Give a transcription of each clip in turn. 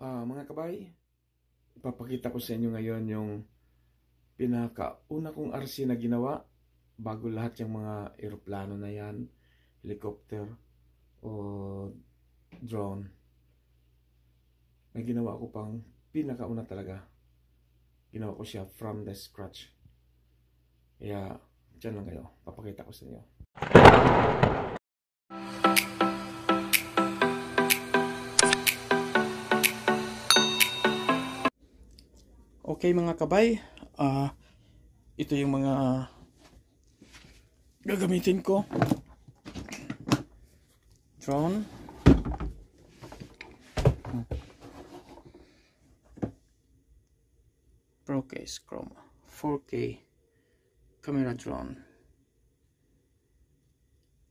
Uh, mga kabay, ipapakita ko sa inyo ngayon yung pinakauna kong RC na ginawa bago lahat yung mga eroplano na yan, helicopter o drone na ginawa ko pang pinakauna talaga. Ginawa ko siya from the scratch. Kaya, dyan lang kayo. Papakita ko sa inyo. Okay mga kabay, uh, ito yung mga gagamitin ko. Drone. Procase Chroma 4K camera drone.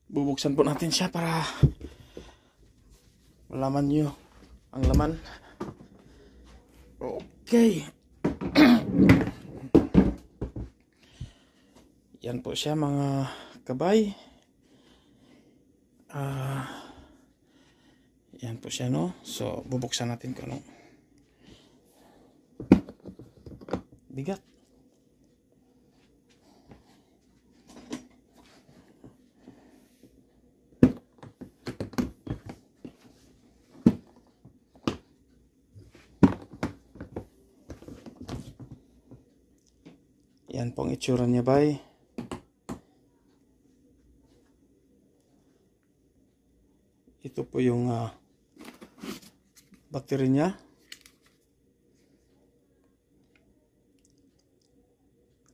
Bubuksan po natin siya para malaman nyo ang laman. Okay. Yan po siya mga kabay. Uh, yan po siya no. So bubuksan natin ko no. Bigat. Yan pong itsura niya bye po yung uh, battery niya.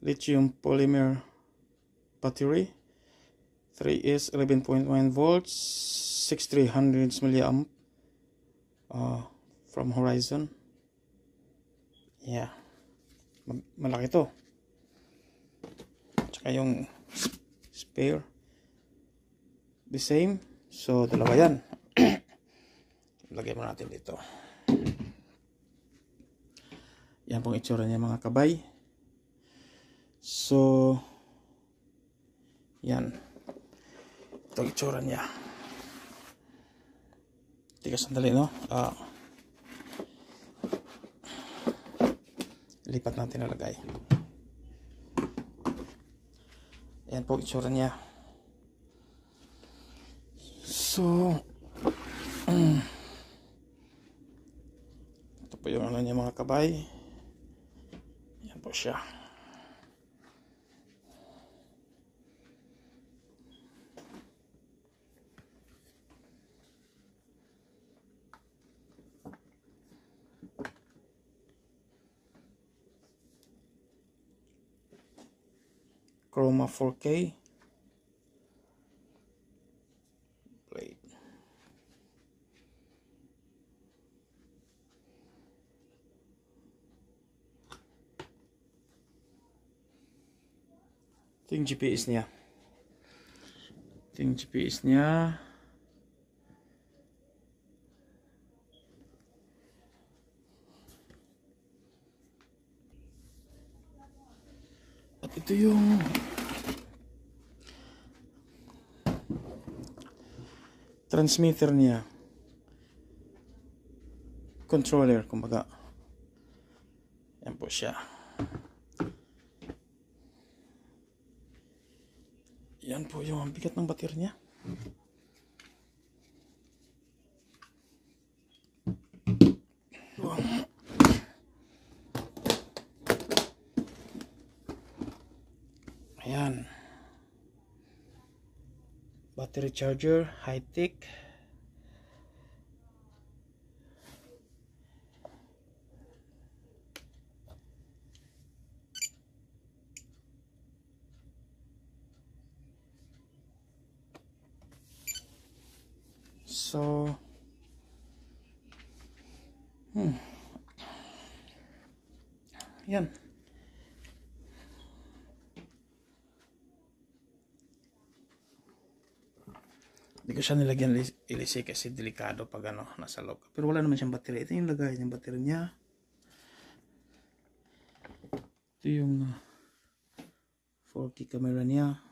Lithium polymer battery. 3S 11.1 volts, 6300 milliamp uh, from Horizon. Yeah. Malaki to. Tsaka yung spare. The same. So, dalawa yan. lagay mo natin dito yan pong itsura niya mga kabay so yan ito itsura niya tika sandali no ah lipat natin na lagay yan po itsura niya so kabay yan po siya Chroma 4K Ito GPS niya. Ito GPS niya. At ito yung transmitter niya. Controller, kumbaga. Yan po siya. po yung ang bigat ng batir niya. Ayan. Battery charger, high tech. So, hmm. Yan. Hindi ko siya nilagyan ilisi kasi delikado pag ano, nasa loob. Pero wala naman siyang baterya. Ito yung lagay yung baterya niya. Ito yung 4K ah, camera niya.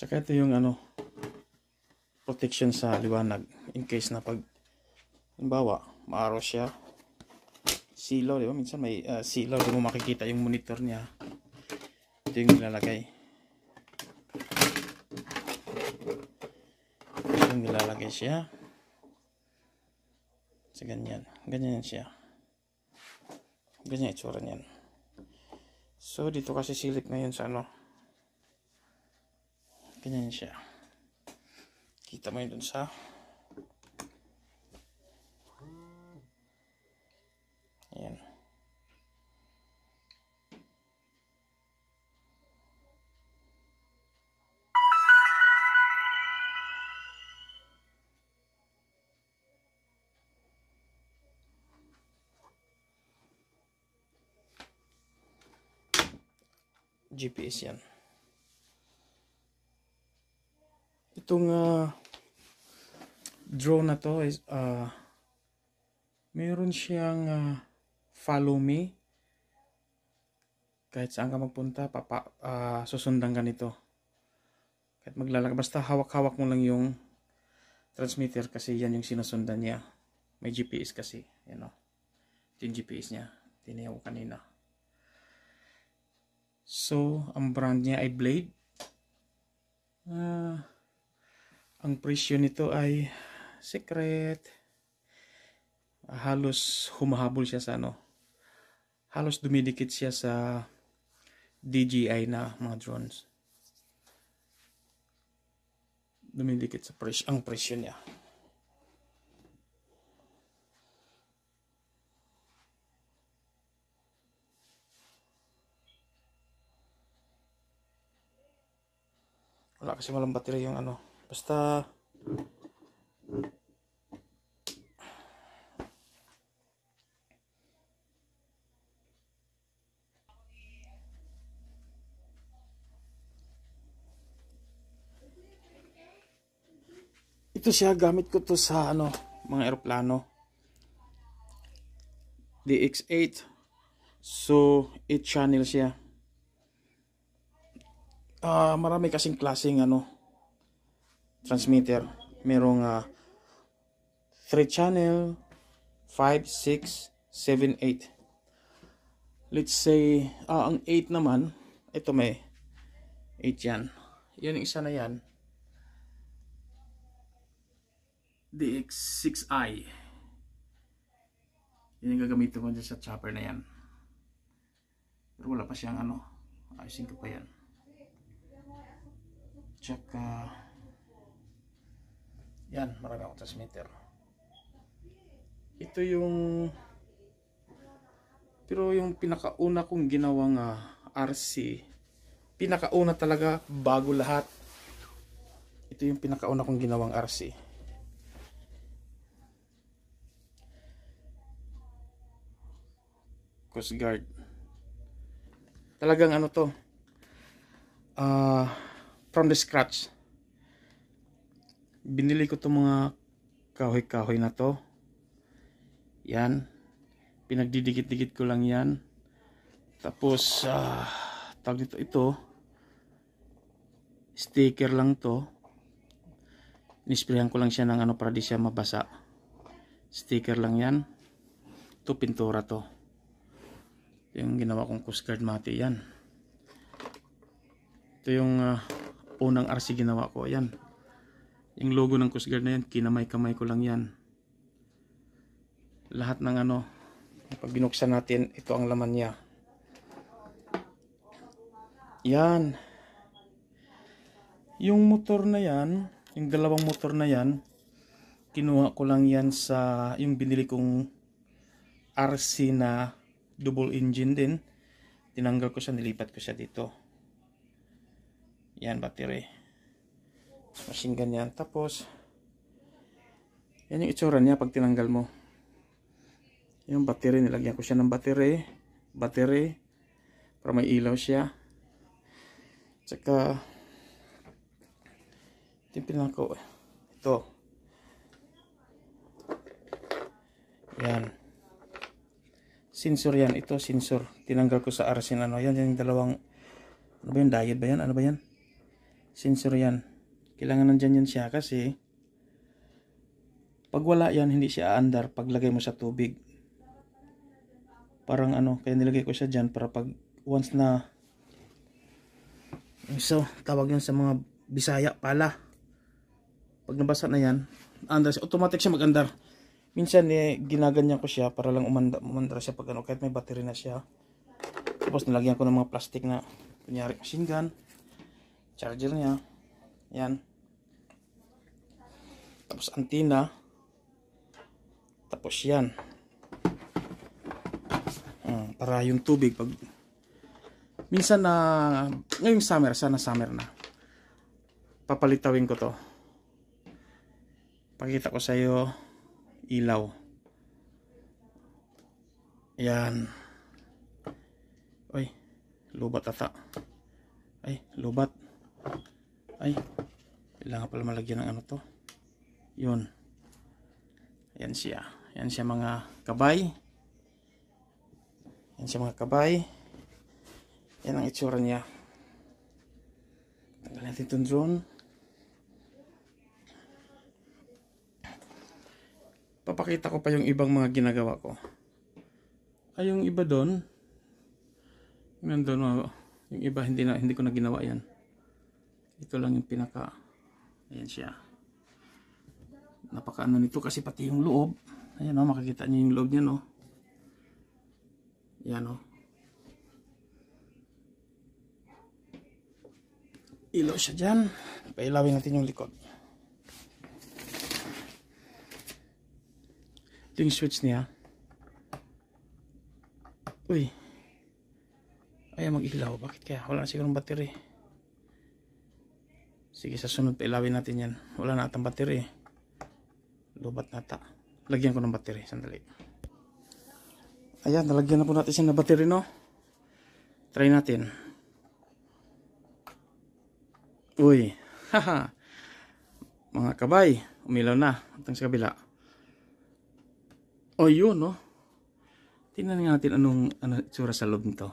Tsaka ito yung ano, protection sa liwanag in case na pag halimbawa, maaraw siya. Silaw, di ba? Minsan may uh, silaw, di mo makikita yung monitor niya. Ito yung nilalagay. Ito yung nilalagay siya. Sa ganyan. Ganyan siya. Ganyan itsura niyan. So, dito kasi silip ngayon sa ano, Ganyan siya. Kita mo yun dun sa Ayan. GPS yan. itong uh, drone na to is uh, meron siyang uh, follow me kahit saan ka magpunta papa, uh, susundan ka nito kahit maglalag basta hawak-hawak mo lang yung transmitter kasi yan yung sinusundan niya may GPS kasi yan o yung GPS niya tinayaw kanina so ang brand niya ay Blade ah uh, ang presyo nito ay secret halos humahabol siya sa ano halos dumidikit siya sa DJI na mga drones dumidikit sa presyo ang presyo niya wala kasi malang battery yung ano basta ito siya gamit ko to sa ano mga eroplano DX8 so 8 channel siya uh, marami kasing klaseng ano transmitter. Merong uh, ah, 3 channel, 5, 6, 7, 8. Let's say, uh, ang 8 naman, ito may 8 yan. Yan yung isa na yan. DX6i. Yan yung gagamitin mo dyan sa chopper na yan. Pero wala pa siyang ano. Ayusin ko pa yan. Tsaka... Uh, yan, marami akong transmitter. Ito yung pero yung pinakauna kong ginawang uh, RC, pinakauna talaga bago lahat. Ito yung pinakauna kong ginawang RC. Coast Guard. Talagang ano to? Uh, from the scratch binili ko itong mga kahoy-kahoy na to. Yan. Pinagdidikit-dikit ko lang yan. Tapos, ah, tawag nito ito. Sticker lang to. Nisprayan ko lang siya ng ano para di siya mabasa. Sticker lang yan. to pintura to. yung ginawa kong Coast Guard Mati yan. Ito yung uh, unang RC ginawa ko. Yan. Yung logo ng Coast Guard na yan, kinamay-kamay ko lang yan. Lahat ng ano, pag binuksan natin, ito ang laman niya. Yan. Yung motor na yan, yung dalawang motor na yan, kinuha ko lang yan sa yung binili kong RC na double engine din tinanggal ko siya nilipat ko siya dito yan battery machine gun Tapos, yan yung itsura niya pag tinanggal mo. Yung battery, nilagyan ko siya ng battery. Battery, para may ilaw siya. Tsaka, timpinan ko. Ito. Yan. Sensor yan. Ito, sensor. Tinanggal ko sa arasin. Ano yan? Yung dalawang, ano ba yun? Diode ba yan? Ano ba yan? Sensor yan kailangan nandyan yan siya kasi pag wala yan, hindi siya aandar paglagay mo sa tubig. Parang ano, kaya nilagay ko siya dyan para pag once na so, tawag yan sa mga bisaya pala. Pag nabasa na yan, andar siya. Automatic siya magandar Minsan eh, ginaganyan ko siya para lang umanda, umandar siya pag ano, kahit may battery na siya. Tapos nilagyan ko ng mga plastic na kunyari machine gun, charger niya. Yan tapos antina tapos yan um, para yung tubig pag minsan na uh, ngayong summer sana summer na papalitawin ko to pakita ko sa iyo ilaw yan ay lubat ata ay lubat ay kailangan pala malagyan ng ano to yun yan siya yan siya mga kabay yan siya mga kabay yan ang itsura niya tanggal natin itong drone papakita ko pa yung ibang mga ginagawa ko ay yung iba doon nandun mga yung iba hindi na hindi ko na ginawa yan ito lang yung pinaka ayan siya napakaano nito kasi pati yung loob ayan o oh, makikita niyo yung loob niya no ayan o oh. ilaw siya dyan pailawin natin yung likod ito yung switch niya uy ayaw mag ilaw bakit kaya wala na sigurong battery sige sa sunod pailawin natin yan wala na atang battery eh Lubat nata. Lagyan ko ng battery. Sandali. Ayan, nalagyan na po natin siya ng battery, no? Try natin. Uy, haha. Mga kabay, umilaw na. Itong sa kabila. O yun, no? Tingnan natin anong ano, tsura sa loob nito.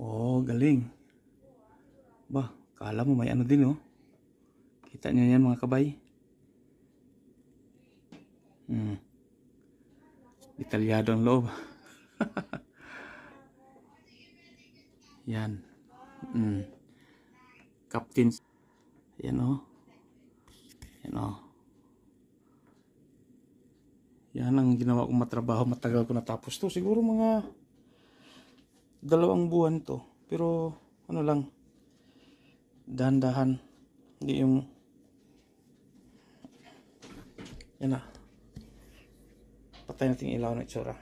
Oh, galing. Ba, kala mo may ano din, no? Kita nyo yan, mga kabay. Mm. Detalyado ang loob. Yan. Mm. Captain. Yan o. Oh. Yan o. Oh. Yan ang ginawa ko matrabaho. Matagal ko natapos to. Siguro mga dalawang buwan to. Pero ano lang. Dahan-dahan. Hindi yung yan na. Ah. Pakita natin ilaw ng itsura.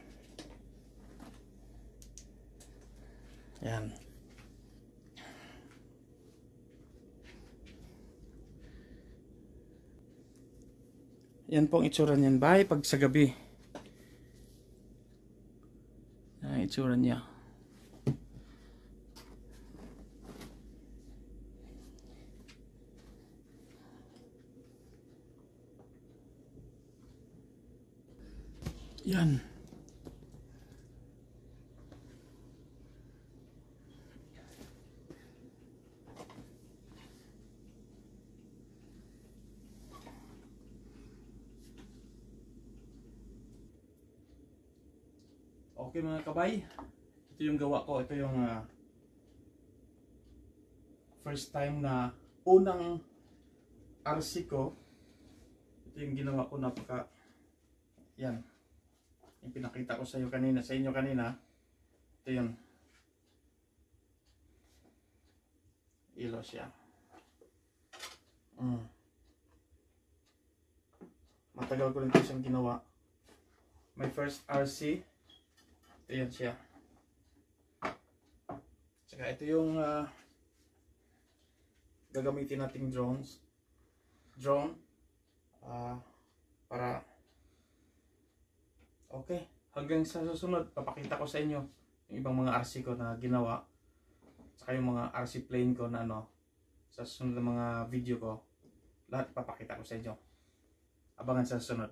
Yan. Yan pong itsura niyan bahay pag sa gabi. Yan itsura niya. Yan. Okay mga kabay, ito yung gawa ko. Ito yung uh, first time na unang RC ko. Ito yung ginawa ko napaka yan. Yung pinakita ko sa iyo kanina, sa inyo kanina. Ito yun. Ilo siya. Mm. Matagal ko rin ito siyang ginawa. My first RC. Ito yun siya. Tsaka ito yung uh, gagamitin nating drones. Drone. Uh, para Okay, hanggang sa susunod, papakita ko sa inyo yung ibang mga RC ko na ginawa. Saka yung mga RC plane ko na ano, sa susunod na mga video ko, lahat papakita ko sa inyo. Abangan sa susunod.